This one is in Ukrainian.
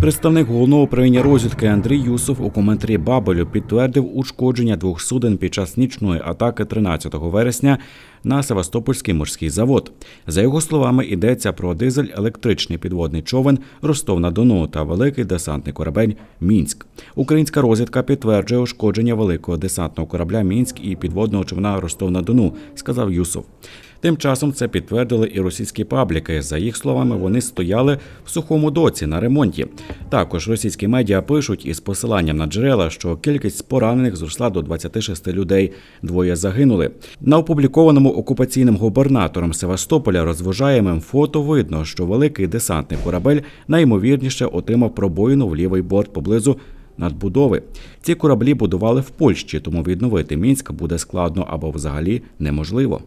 Представник головного управління розвідки Андрій Юсов у коментарі Бабелю підтвердив ушкодження двох суден під час нічної атаки 13 вересня на Севастопольський морський завод. За його словами, йдеться про дизель-електричний підводний човен Ростов на Дону та великий десантний корабель Мінськ. Українська розвідка підтверджує ушкодження великого десантного корабля Мінськ і підводного човна Ростов на Дону, сказав Юсов. Тим часом це підтвердили і російські пабліки. За їх словами, вони стояли в сухому доці на ремонті. Також російські медіа пишуть із посиланням на джерела, що кількість поранених зросла до 26 людей. Двоє загинули на опублікованому окупаційним губернатором Севастополя розважаємим фото видно, що великий десантний корабель найімовірніше отримав пробоїну в лівий борт поблизу надбудови. Ці кораблі будували в Польщі, тому відновити мінськ буде складно або взагалі неможливо.